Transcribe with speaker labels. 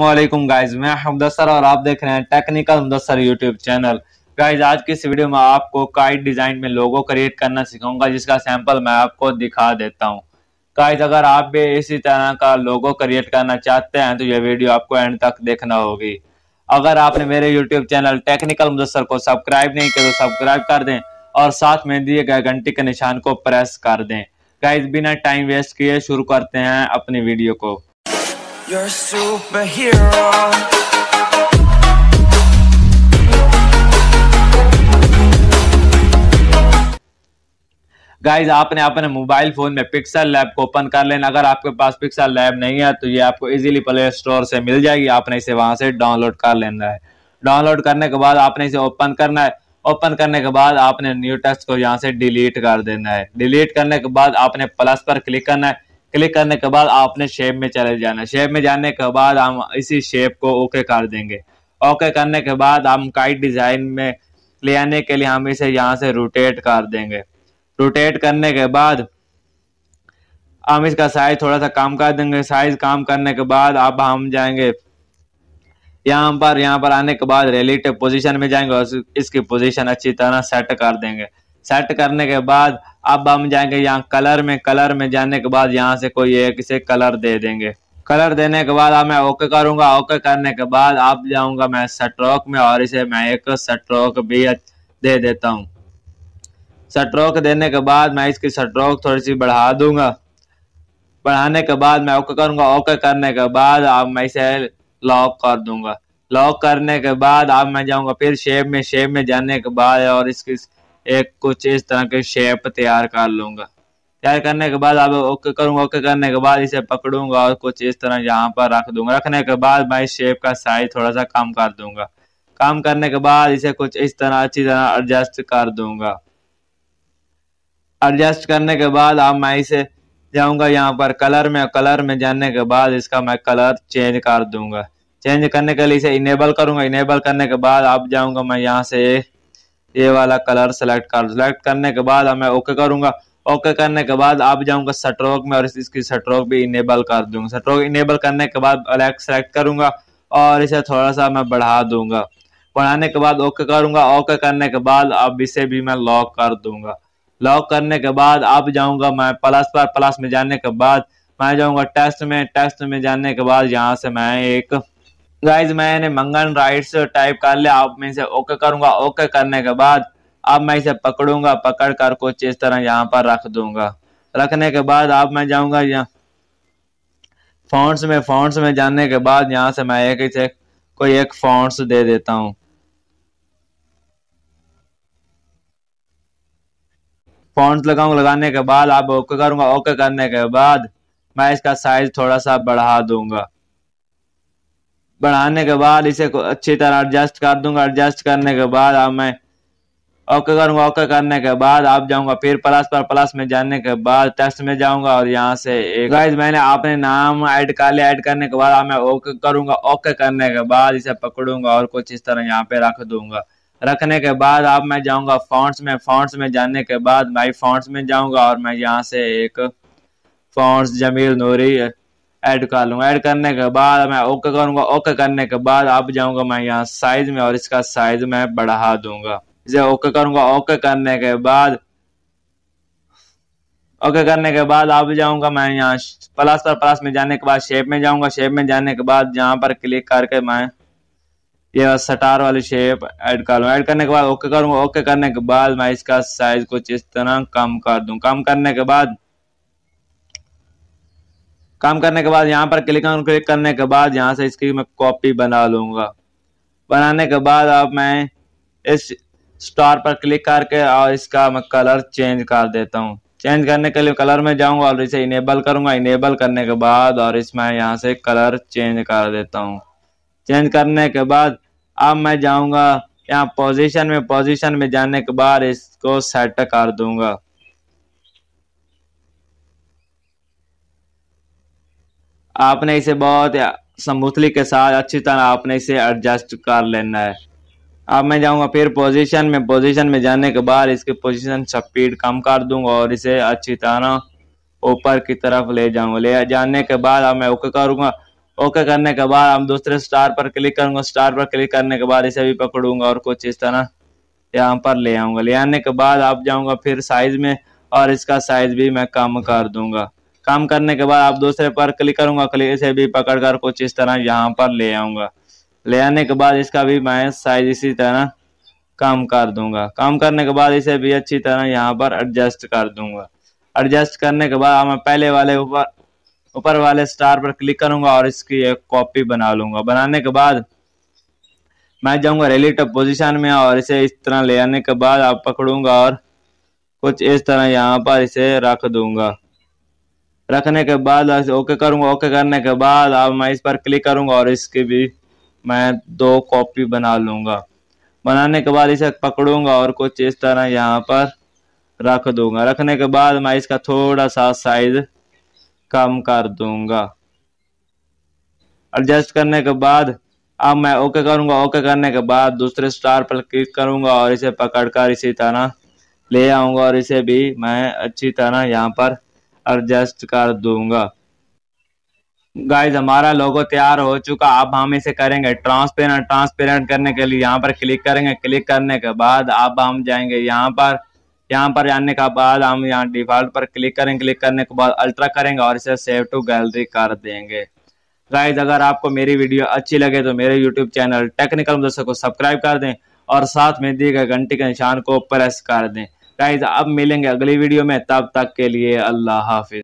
Speaker 1: अल्लाम गाइज मैं हमदसर और आप देख रहे हैं टेक्निकल हमदसर यूट्यूब चैनल गाइज आज की इस वीडियो में आपको काइट डिज़ाइन में लोगो क्रिएट करना सिखाऊंगा जिसका सैंपल मैं आपको दिखा देता हूं गाइज अगर आप भी इसी तरह का लोगो क्रिएट करना चाहते हैं तो यह वीडियो आपको एंड तक देखना होगी अगर आपने मेरे यूट्यूब चैनल टेक्निकल मुदसर को सब्सक्राइब नहीं किया तो सब्सक्राइब कर दें और साथ में दिए गए घंटी के निशान को प्रेस कर दें गाइज बिना टाइम वेस्ट किए शुरू करते हैं अपनी वीडियो को You're a superhero. गाइज आपने अपने मोबाइल फोन में पिक्सल लैब को ओपन कर लेना अगर आपके पास पिक्सल लैब नहीं है तो ये आपको इजीली प्ले स्टोर से मिल जाएगी आपने इसे वहां से डाउनलोड कर लेना है डाउनलोड करने के बाद आपने इसे ओपन करना है ओपन करने के बाद आपने न्यू टेस्ट को यहाँ से डिलीट कर देना है डिलीट करने के बाद आपने प्लस पर क्लिक करना है क्लिक करने के बाद आपने शेप में चले जाना शेप में जाने के बाद हम इसी शेप को ओके कर देंगे ओके करने के बाद हम काइट डिज़ाइन में ले आने के लिए हम इसे यहाँ से रोटेट कर देंगे रोटेट करने के बाद हम इसका साइज थोड़ा सा कम कर देंगे साइज काम करने के बाद अब हम जाएंगे यहाँ पर यहाँ पर आने के बाद रिलेटिव पोजीशन में जाएंगे और इसकी पोजीशन अच्छी तरह सेट कर देंगे सेट करने के बाद अब हम जाएंगे यहाँ कलर में कलर में जाने के बाद यहाँ से कोई एक से कलर दे देंगे कलर देने के बाद मैं ओके करूंगा ओके करने के बाद आप जाऊंगा मैं स्ट्रोक में और इसे मैं एक स्ट्रोक भी दे देता हूँ स्ट्रोक देने के बाद मैं इसकी स्ट्रोक थोड़ी सी बढ़ा दूंगा बढ़ाने के बाद मैं ओके करूंगा ओके करने के बाद अब मैं इसे लॉक कर दूंगा लॉक करने के बाद अब मैं जाऊंगा फिर शेप में शेप में जाने के बाद और इसकी एक कुछ इस तरह के शेप तैयार कर लूंगा तैयार करने के बाद अब ओके करूंगा ओके करने के बाद इसे पकड़ूंगा और कुछ इस तरह यहाँ पर रख दूंगा रखने के बाद मैं इस शेप का साइज थोड़ा सा कम कर दूंगा कम करने के बाद इसे कुछ इस तरह अच्छी तरह एडजस्ट कर दूंगा एडजस्ट करने के बाद अब मैं इसे जाऊंगा यहाँ पर कलर में कलर में जाने के बाद इसका मैं कलर चेंज कर दूंगा चेंज करने के लिए इसे इनेबल करूंगा इनेबल करने के बाद अब जाऊंगा मैं यहाँ से ये वाला कलर सेलेक्ट कर सेलेक्ट करने के बाद मैं ओके करूँगा ओके करने के बाद आप जाऊंगा स्ट्रोक में और इसकी स्ट्रोक भी इनेबल कर दूंगा स्ट्रोक इनेबल करने के बाद अलग सेलेक्ट करूँगा और इसे थोड़ा सा मैं बढ़ा दूंगा बढ़ाने के बाद ओके करूँगा ओके करने के बाद अब इसे भी मैं लॉक कर दूँगा लॉक करने के बाद अब जाऊँगा मैं प्लस पर प्लस में जाने के बाद मैं जाऊँगा टेस्ट में टेस्ट में जाने के बाद यहाँ से मैं एक गाइज मैंने मंगन राइट्स टाइप कर लिया आप मैं इसे ओके करूंगा ओके करने के बाद अब मैं इसे पकड़ूंगा पकड़ कर कुछ इस तरह यहाँ पर रख दूंगा रखने के बाद अब मैं जाऊंगा यहाँ फॉन्ट्स में फॉन्ट्स में जाने के बाद यहाँ से मैं एक इसे कोई एक फॉन्ट्स दे देता हूँ फॉन्ट्स लगाऊंगा लगाने के बाद आप ओके करूंगा ओके करने के बाद मैं इसका साइज थोड़ा सा बढ़ा दूंगा बढ़ाने के बाद इसे अच्छी तरह एडजस्ट कर दूंगा एडजस्ट करने के बाद अब मैं ओके करूंगा ओके करने के बाद आप जाऊंगा फिर प्लस पर प्लस में जाने के बाद टेक्स्ट में जाऊंगा और यहाँ से गाइस मैंने आपने नाम ऐड कर लिया ऐड करने के बाद मैं ओके करूंगा ओके करने के बाद इसे पकड़ूंगा और कुछ इस तरह यहाँ पे रख दूंगा रखने के बाद आप मैं जाऊँगा फॉन्ट्स में फॉन्ट्स में जाने के बाद भाई फॉन्ट्स में जाऊंगा और मैं यहाँ से एक फॉन्ट्स जमील नूरी ऐड कर लूंगा ऐड करने के बाद मैं ओके करूंगा ओके करने के बाद अब जाऊंगा मैं यहाँ साइज में और इसका साइज मैं बढ़ा दूंगा इसे ओके करूंगा ओके करने के बाद ओके करने के बाद आप जाऊंगा मैं यहाँ प्लस पर प्लस में जाने के बाद शेप में जाऊंगा शेप में जाने के बाद यहाँ पर क्लिक करके मैं ये सटार वाली शेप ऐड कर लू ऐड करने के बाद ओके करूंगा ओके करने के बाद मैं इसका साइज कुछ इस तरह कम कर दूँ कम करने के बाद काम करने के बाद यहाँ पर क्लिक ऑन क्लिक करने के बाद यहाँ से इसकी मैं कॉपी बना लूंगा बनाने के बाद अब मैं इस स्टार पर क्लिक करके और इसका मैं कलर चेंज कर देता हूँ चेंज करने के लिए कलर में जाऊंगा और इसे इनेबल करूंगा इनेबल करने के बाद और इसमें यहाँ से कलर चेंज कर देता हूँ चेंज करने के बाद अब मैं जाऊंगा यहाँ पोजीशन में पोजीशन में जाने के बाद इसको सेट कर दूंगा आपने इसे बहुत स्मूथली के साथ अच्छी तरह आपने इसे एडजस्ट कर लेना है अब मैं जाऊंगा फिर पोजीशन में पोजीशन में जाने के बाद इसकी पोजीशन स्पीड कम कर दूंगा और इसे अच्छी तरह ऊपर की तरफ ले जाऊंगा ले जाने के बाद अब मैं ओके करूंगा ओके करने के बाद हम दूसरे स्टार पर क्लिक करूंगा स्टार पर क्लिक करने के बाद इसे भी पकड़ूंगा और कुछ इस तरह यहाँ पर ले आऊँगा ले आने के बाद आप जाऊँगा फिर साइज़ में और इसका साइज़ भी मैं कम कर दूँगा काम करने के बाद आप दूसरे पर क्लिक करूंगा क्लिक से भी पकड़कर कुछ इस तरह यहाँ पर ले आऊंगा ले आने के बाद इसका भी मैं साइज इसी तरह काम कर दूंगा काम करने के बाद इसे भी अच्छी तरह यहाँ पर एडजस्ट कर दूंगा एडजस्ट करने के बाद मैं पहले वाले ऊपर ऊपर वाले स्टार पर क्लिक करूंगा और इसकी एक कॉपी बना लूंगा बनाने के बाद मैं जाऊंगा रिलेटिव पोजीशन में और इसे इस तरह ले आने के बाद आप पकड़ूंगा और कुछ इस तरह यहाँ पर इसे रख दूंगा रखने के बाद ओके करूंगा ओके करने के बाद अब मैं इस पर क्लिक करूंगा और इसकी भी मैं दो कॉपी बना लूंगा बनाने के बाद इसे पकड़ूंगा और कुछ इस तरह यहाँ पर रख दूंगा रखने के बाद मैं इसका थोड़ा सा साइज कम कर दूंगा एडजस्ट करने के बाद अब मैं ओके करूंगा ओके करने के बाद दूसरे स्टार पर क्लिक करूंगा और इसे पकड़कर इसी तरह ले आऊंगा और इसे भी मैं अच्छी तरह यहाँ पर एडजस्ट कर दूंगा गाइज हमारा लोगो तैयार हो चुका अब हम इसे करेंगे ट्रांसपेरेंट ट्रांसपेरेंट करने के लिए यहाँ पर क्लिक करेंगे क्लिक करने के बाद अब हम जाएंगे यहाँ पर यहाँ पर जाने के बाद हम यहाँ डिफॉल्ट पर क्लिक करेंगे क्लिक करने के बाद अल्ट्रा करेंगे और इसे सेव टू गैलरी कर देंगे गाइज अगर आपको मेरी वीडियो अच्छी लगे तो मेरे यूट्यूब चैनल टेक्निकल मदरसा को सब्सक्राइब कर दें और साथ में दिए गए घंटी के निशान को प्रेस कर दें गाइज अब मिलेंगे अगली वीडियो में तब तक के लिए अल्लाह हाफिज